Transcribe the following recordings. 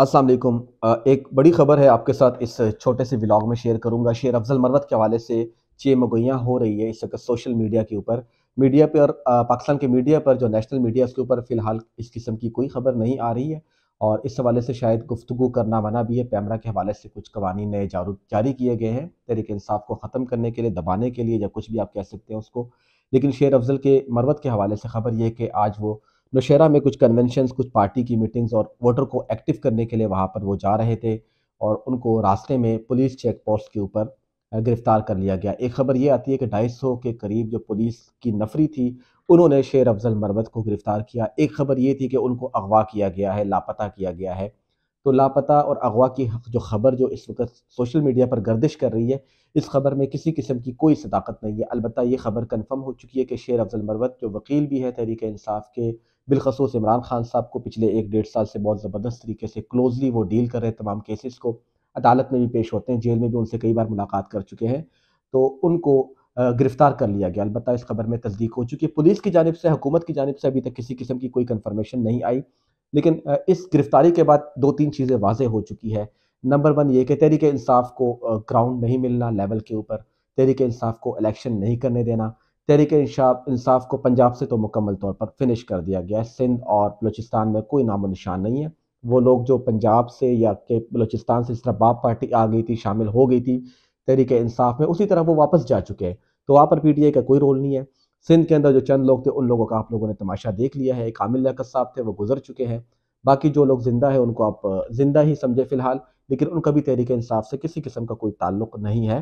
अस्सलाम वालेकुम एक बड़ी खबर है आपके साथ इस छोटे से व्लॉग में शेयर करूंगा शेर अफजल मरवत के हवाले से चे मगोयाँ हो रही है इस वक्त सोशल मीडिया के ऊपर मीडिया पर पाकिस्तान के मीडिया पर जो नेशनल मीडिया उसके ऊपर फ़िलहाल इस किस्म की कोई खबर नहीं आ रही है और इस हवाले से शायद गुफ्तु करना मना भी है पैमरा के हवाले से कुछ कवानी नए जारी किए गए हैं तहरीक इंसाफ को ख़त्म करने के लिए दबाने के लिए या कुछ भी आप कह सकते हैं उसको लेकिन शेर अफजल के मरवत के हवाले से खबर यह कि आज वो नौशहरा में कुछ कन्वेंशन कुछ पार्टी की मीटिंग्स और वोटर को एक्टिव करने के लिए वहाँ पर वो जा रहे थे और उनको रास्ते में पुलिस चेक पोस्ट के ऊपर गिरफ्तार कर लिया गया एक खबर ये आती है कि ढाई सौ के करीब जो पुलिस की नफरी थी उन्होंने शेर अफजल मरवत को गिरफ्तार किया एक खबर ये थी कि उनको अगवा किया गया है लापता किया गया है तो लापता और अगवा की जो खबर जो इस वक्त सोशल मीडिया पर गर्दिश कर रही है इस खबर में किसी किस्म की कोई सदाकत नहीं है अलबत् ये खबर कन्फर्म हो चुकी है कि शेर अफजल मरवत जो वकील भी है तहरीक इंसाफ के बिलखसूस इमरान खान साहब को पिछले एक डेढ़ साल से बहुत ज़बरदस्त तरीके से क्लोजली वो डील कर रहे हैं तमाम केसेस को अदालत में भी पेश होते हैं जेल में भी उनसे कई बार मुलाकात कर चुके हैं तो उनको गिरफ्तार कर लिया गया अलबत्त इस खबर में तस्दीक हो चुकी है पुलिस की जानब से हुकूमत की जानब से अभी तक किसी किस्म की कोई कन्फर्मेशन नहीं आई लेकिन इस गिरफ्तारी के बाद दो तीन चीज़ें वाजे हो चुकी है नंबर वन ये कि तहरीक इंसाफ को ग्राउंड नहीं मिलना लेवल के ऊपर तहरीक इंसाफ को इलेक्शन नहीं करने देना तहरीक इंसाफ को पंजाब से तो मुकम्मल तौर पर फिनिश कर दिया गया है सिंध और बलोचिस्तान में कोई नामो निशान नहीं है वो लोग जो पंजाब से या के बलोचिस्तान से जिस तरह बाप पार्टी आ गई थी शामिल हो गई थी तहरीक इंसाफ में उसी तरह वो वापस जा चुके हैं तो वहाँ पर पी टी आई का कोई रोल नहीं है सिंध के अंदर जो चंद लोग थे उन लोगों का आप लोगों ने तमाशा देख लिया है एक आमिल लियाकत साहब थे वो गुजर चुके हैं बाकी जो लोग ज़िंदा है उनको आप ज़िंदा ही समझे फ़िलहाल लेकिन उनका भी तहरीक इंसाफ से किसी किस्म का कोई ताल्लुक नहीं है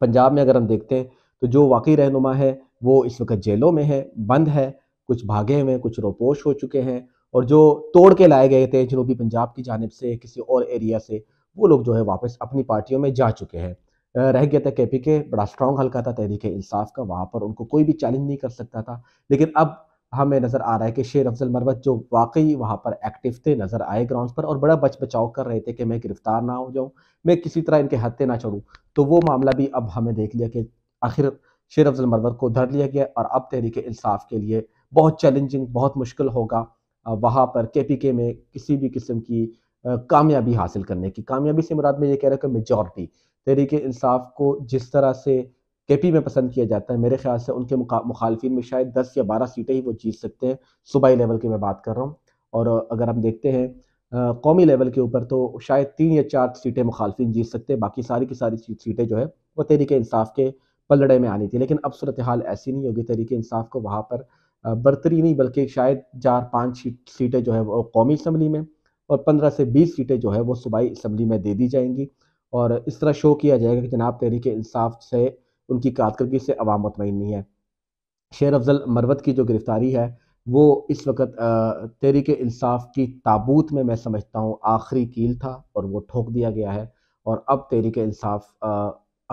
पंजाब में अगर हम देखते हैं तो जो वाकई रहनुमा है वो इस वक्त जेलों में है बंद है कुछ भागे हुए कुछ रोपोश हो चुके हैं और जो तोड़ के लाए गए थे जनूबी पंजाब की जानब से किसी और एरिया से वो लोग जो है वापस अपनी पार्टियों में जा चुके हैं रह गया था पी के बड़ा स्ट्रॉन्ग हल्का था तहरीक इंसाफ का वहाँ पर उनको कोई भी चैलेंज नहीं कर सकता था लेकिन अब हमें नज़र आ रहा है कि शेर अफजल मरवत जो वाकई वहाँ पर एक्टिव थे नज़र आए ग्राउंड पर और बड़ा बच बचाव कर रहे थे कि मैं गिरफ्तार ना हो जाऊँ मैं किसी तरह इनके हत्ते ना चढ़ूँ तो वो मामला भी अब हमें देख लिया कि आखिर शेर अफजल मरवत को धर लिया गया और अब तहरीक इंसाफ के लिए बहुत चैलेंजिंग बहुत मुश्किल होगा वहाँ पर के पी के में किसी भी किस्म की कामयाबी हासिल करने की कामयाबी से मुराद में ये कह रहा हूँ कि मेजॉरिटी तहरीक इंसाफ को जिस तरह से के पी में पसंद किया जाता है मेरे ख्याल से उनके मुखालफी में शायद दस या बारह सीटें ही वो जीत सकते हैं सूबाई लेवल की मैं बात कर रहा हूँ और अगर हम देखते हैं कौमी लेवल के ऊपर तो शायद तीन या चार सीटें मुखालफी जीत सकते हैं बाकी सारी की सारी सीटें जो है वो तहरीक इंसाफ के पलड़े में आनी थी लेकिन अब सूरत हाल ऐसी नहीं होगी तहरीक इंसाफ को वहाँ पर बरतरी नहीं बल्कि शायद चार पाँच सीटें जो है वो कौमी असम्बली में और 15 से 20 सीटें जो है वो सूबाई इसम्बली में दे दी जाएंगी और इस तरह शो किया जाएगा कि जनाब तहरीक इंसाफ से उनकी कारकर्दगी से अवाम मतमिन नहीं है शेर अफजल मरवत की जो गिरफ़्तारी है वो इस वक्त तहरीक इंसाफ की ताबूत में मैं समझता हूँ आखिरी कील था और वो ठोक दिया गया है और अब तहरीक इंसाफ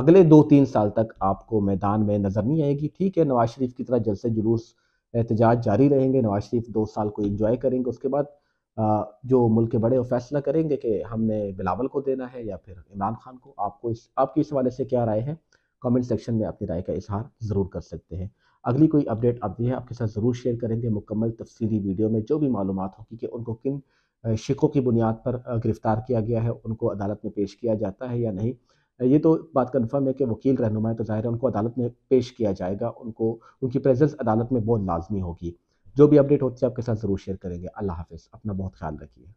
अगले दो तीन साल तक आपको मैदान में नज़र नहीं आएगी ठीक है नवाज शरीफ की तरह जलसे जुलूस एहतजाज जारी रहेंगे नवाज शरीफ दो साल को इंजॉय करेंगे उसके बाद जो मुल्क के बड़े वो फैसला करेंगे कि हमने बिलावल को देना है या फिर इमरान खान को आपको इस आपकी इस हवाले से क्या राय है कमेंट सेक्शन में अपनी राय का इजहार ज़रूर कर सकते हैं अगली कोई अपडेट आती है आपके साथ ज़रूर शेयर करेंगे मुकम्मल तफसीली वीडियो में जो भी मालूम होगी कि उनको किन शिकों की बुनियाद पर गिरफ़्तार किया गया है उनको अदालत में पेश किया जाता है या नहीं ये तो बात कन्फर्म है कि वकील रहनुमा तो ज़ाहिर है उनको अदालत में पेश किया जाएगा उनको उनकी प्रेजेंस अदालत में बहुत लाजमी होगी जो भी अपडेट होती है आपके साथ ज़रूर शेयर करेंगे अल्लाह हाफिज़ अपना बहुत ख्याल रखिए